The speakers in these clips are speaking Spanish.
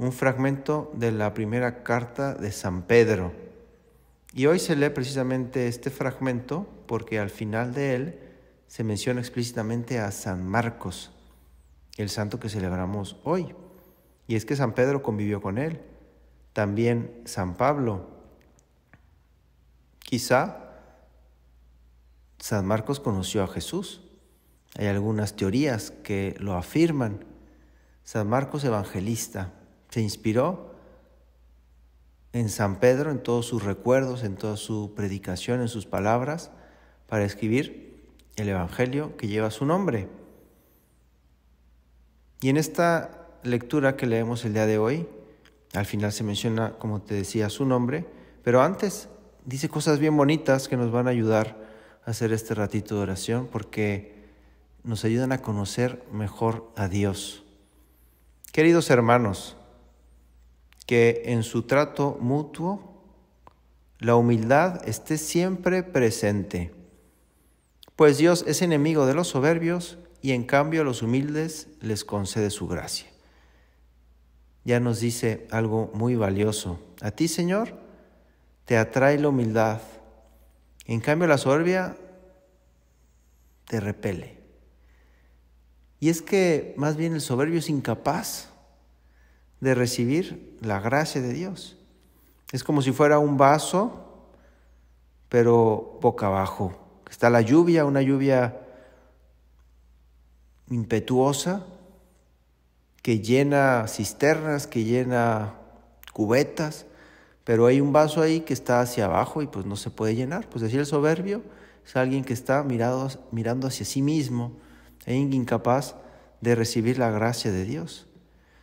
un fragmento de la primera carta de San Pedro. Y hoy se lee precisamente este fragmento porque al final de él se menciona explícitamente a San Marcos, el santo que celebramos hoy. Y es que San Pedro convivió con él, también San Pablo. Quizá San Marcos conoció a Jesús. Hay algunas teorías que lo afirman. San Marcos Evangelista, se inspiró en San Pedro, en todos sus recuerdos, en toda su predicación, en sus palabras, para escribir el Evangelio que lleva su nombre. Y en esta lectura que leemos el día de hoy, al final se menciona, como te decía, su nombre, pero antes dice cosas bien bonitas que nos van a ayudar a hacer este ratito de oración porque nos ayudan a conocer mejor a Dios. Queridos hermanos, que en su trato mutuo la humildad esté siempre presente, pues Dios es enemigo de los soberbios y en cambio a los humildes les concede su gracia. Ya nos dice algo muy valioso. A ti, Señor, te atrae la humildad. En cambio, la soberbia te repele. Y es que más bien el soberbio es incapaz de recibir la gracia de Dios. Es como si fuera un vaso, pero boca abajo. Está la lluvia, una lluvia impetuosa que llena cisternas, que llena cubetas, pero hay un vaso ahí que está hacia abajo y pues no se puede llenar. Pues decir el soberbio es alguien que está mirado, mirando hacia sí mismo e incapaz de recibir la gracia de Dios.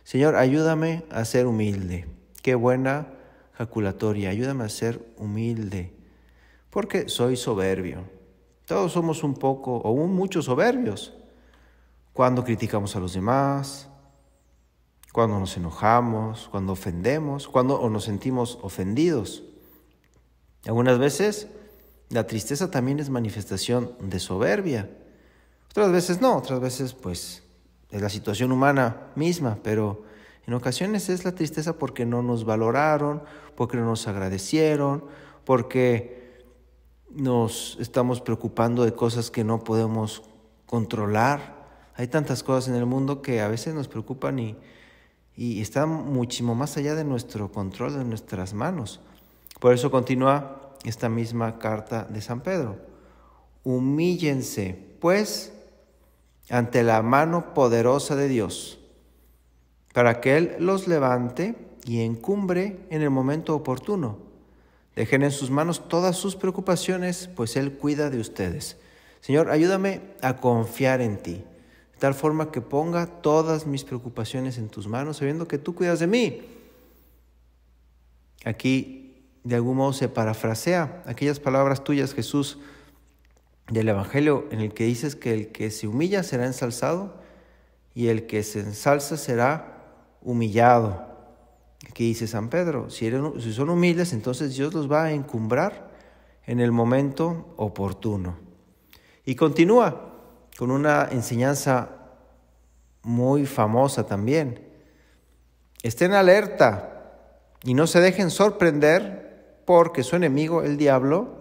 Señor, ayúdame a ser humilde. Qué buena jaculatoria, ayúdame a ser humilde, porque soy soberbio. Todos somos un poco o un mucho soberbios. Cuando criticamos a los demás, cuando nos enojamos, cuando ofendemos, cuando nos sentimos ofendidos. Algunas veces la tristeza también es manifestación de soberbia. Otras veces no, otras veces pues es la situación humana misma, pero en ocasiones es la tristeza porque no nos valoraron, porque no nos agradecieron, porque nos estamos preocupando de cosas que no podemos controlar. Hay tantas cosas en el mundo que a veces nos preocupan y, y están muchísimo más allá de nuestro control, de nuestras manos. Por eso continúa esta misma carta de San Pedro. Humíllense, pues, ante la mano poderosa de Dios, para que Él los levante y encumbre en el momento oportuno. Dejen en sus manos todas sus preocupaciones, pues Él cuida de ustedes. Señor, ayúdame a confiar en ti, de tal forma que ponga todas mis preocupaciones en tus manos, sabiendo que tú cuidas de mí. Aquí, de algún modo, se parafrasea aquellas palabras tuyas, Jesús, del Evangelio en el que dices que el que se humilla será ensalzado y el que se ensalza será humillado. Aquí dice San Pedro, si, si son humildes, entonces Dios los va a encumbrar en el momento oportuno. Y continúa con una enseñanza muy famosa también. Estén alerta y no se dejen sorprender porque su enemigo, el diablo,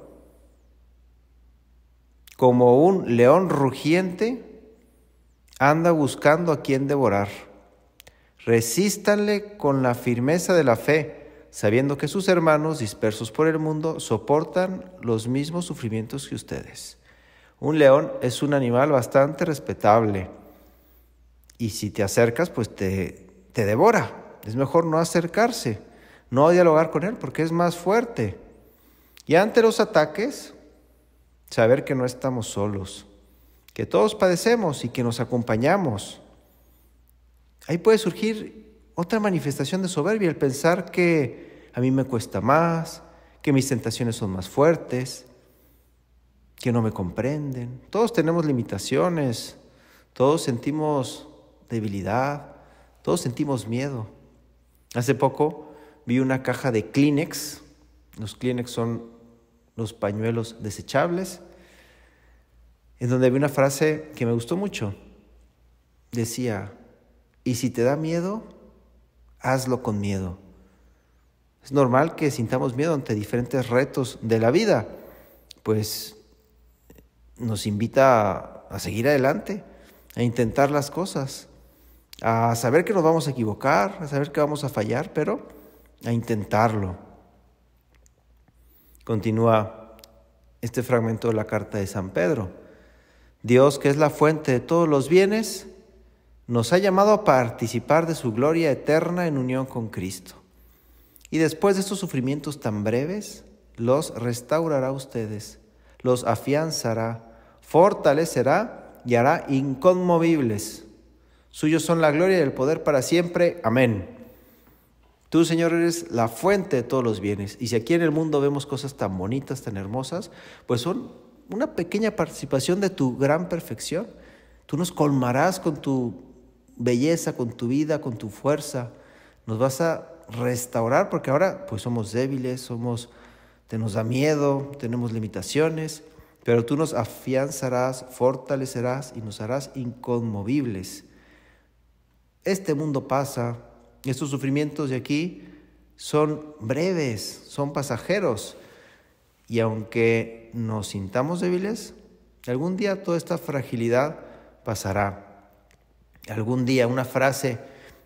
como un león rugiente, anda buscando a quien devorar. Resístanle con la firmeza de la fe, sabiendo que sus hermanos dispersos por el mundo soportan los mismos sufrimientos que ustedes. Un león es un animal bastante respetable y si te acercas, pues te, te devora. Es mejor no acercarse, no dialogar con él porque es más fuerte. Y ante los ataques, saber que no estamos solos, que todos padecemos y que nos acompañamos. Ahí puede surgir otra manifestación de soberbia, el pensar que a mí me cuesta más, que mis tentaciones son más fuertes, que no me comprenden. Todos tenemos limitaciones, todos sentimos debilidad, todos sentimos miedo. Hace poco vi una caja de Kleenex. Los Kleenex son los pañuelos desechables, en donde había una frase que me gustó mucho. Decía, y si te da miedo, hazlo con miedo. Es normal que sintamos miedo ante diferentes retos de la vida, pues nos invita a, seguir adelante, a intentar las cosas, a saber que nos vamos a equivocar, a saber que vamos a fallar, pero a intentarlo. Continúa este fragmento de la carta de San Pedro. Dios, que es la fuente de todos los bienes, nos ha llamado a participar de su gloria eterna en unión con Cristo. Y después de estos sufrimientos tan breves, los restaurará a ustedes, los afianzará, fortalecerá y hará inconmovibles. Suyos son la gloria y el poder para siempre. Amén. Tú, Señor, eres la fuente de todos los bienes. Y si aquí en el mundo vemos cosas tan bonitas, tan hermosas, pues son una pequeña participación de tu gran perfección. Tú nos colmarás con tu belleza, con tu vida, con tu fuerza. Nos vas a restaurar porque ahora pues somos débiles, somos te nos da miedo, tenemos limitaciones, pero tú nos afianzarás, fortalecerás y nos harás inconmovibles. Este mundo pasa, estos sufrimientos de aquí son breves, son pasajeros. Y aunque nos sintamos débiles, algún día toda esta fragilidad pasará. Algún día una frase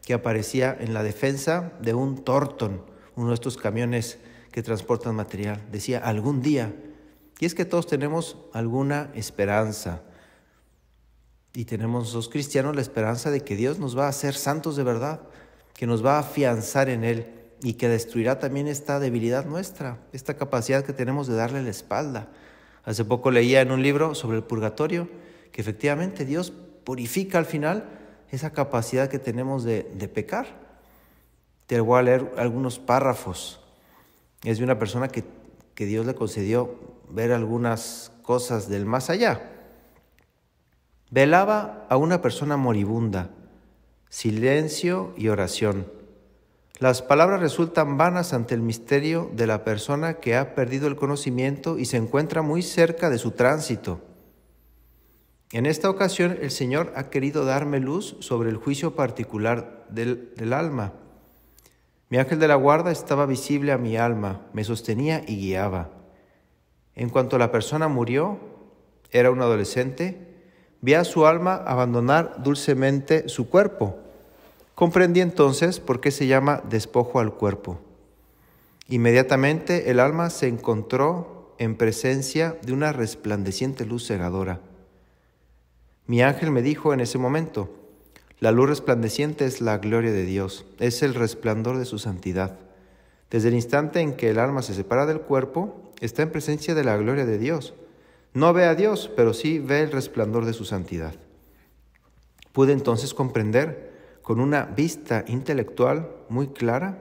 que aparecía en la defensa de un Torton, uno de estos camiones que transportan material, decía algún día. Y es que todos tenemos alguna esperanza. Y tenemos los cristianos la esperanza de que Dios nos va a hacer santos de verdad, que nos va a afianzar en Él y que destruirá también esta debilidad nuestra, esta capacidad que tenemos de darle la espalda. Hace poco leía en un libro sobre el purgatorio que efectivamente Dios purifica al final esa capacidad que tenemos de, pecar. Te voy a leer algunos párrafos. Es de una persona que, que Dios le concedió ver algunas cosas del más allá. Velaba a una persona moribunda silencio y oración. Las palabras resultan vanas ante el misterio de la persona que ha perdido el conocimiento y se encuentra muy cerca de su tránsito. En esta ocasión el Señor ha querido darme luz sobre el juicio particular del, alma. Mi ángel de la guarda estaba visible a mi alma, me sostenía y guiaba. En cuanto la persona murió, era un adolescente, vi a su alma abandonar dulcemente su cuerpo Comprendí entonces por qué se llama despojo al cuerpo. Inmediatamente el alma se encontró en presencia de una resplandeciente luz cegadora. Mi ángel me dijo en ese momento, la luz resplandeciente es la gloria de Dios, es el resplandor de su santidad. Desde el instante en que el alma se separa del cuerpo, está en presencia de la gloria de Dios. No ve a Dios, pero sí ve el resplandor de su santidad. Pude entonces comprender con una vista intelectual muy clara,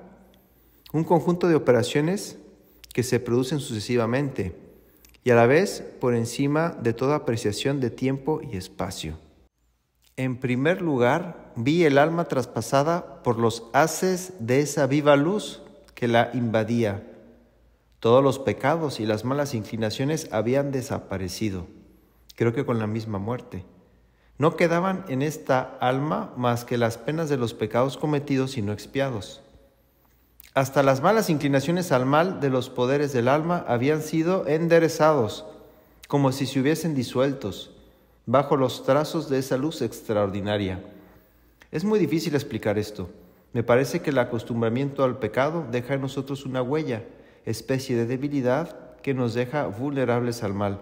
un conjunto de operaciones que se producen sucesivamente y a la vez por encima de toda apreciación de tiempo y espacio. En primer lugar, vi el alma traspasada por los haces de esa viva luz que la invadía. Todos los pecados y las malas inclinaciones habían desaparecido, creo que con la misma muerte. No quedaban en esta alma más que las penas de los pecados cometidos y no expiados. Hasta las malas inclinaciones al mal de los poderes del alma habían sido enderezados, como si se hubiesen disueltos, bajo los trazos de esa luz extraordinaria. Es muy difícil explicar esto. Me parece que el acostumbramiento al pecado deja en nosotros una huella, especie de debilidad que nos deja vulnerables al mal.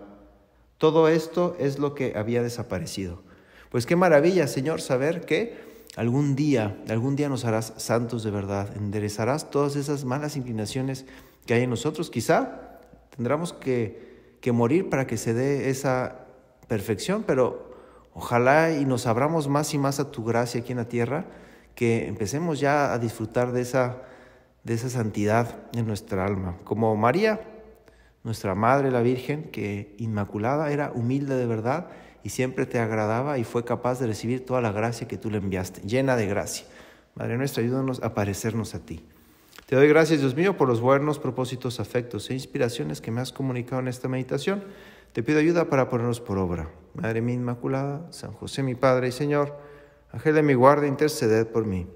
Todo esto es lo que había desaparecido. Pues qué maravilla, Señor, saber que algún día, algún día nos harás santos de verdad, enderezarás todas esas malas inclinaciones que hay en nosotros. Quizá tendremos que, que morir para que se dé esa perfección, pero ojalá y nos abramos más y más a tu gracia aquí en la tierra, que empecemos ya a disfrutar de esa, de esa santidad en nuestra alma. Como María, nuestra Madre la Virgen, que inmaculada era humilde de verdad, y siempre te agradaba y fue capaz de recibir toda la gracia que tú le enviaste, llena de gracia. Madre nuestra, ayúdanos a parecernos a ti. Te doy gracias, Dios mío, por los buenos propósitos, afectos e inspiraciones que me has comunicado en esta meditación. Te pido ayuda para ponernos por obra. Madre mía Inmaculada, San José mi Padre y Señor, Ángel de mi guarda, interceded por mí.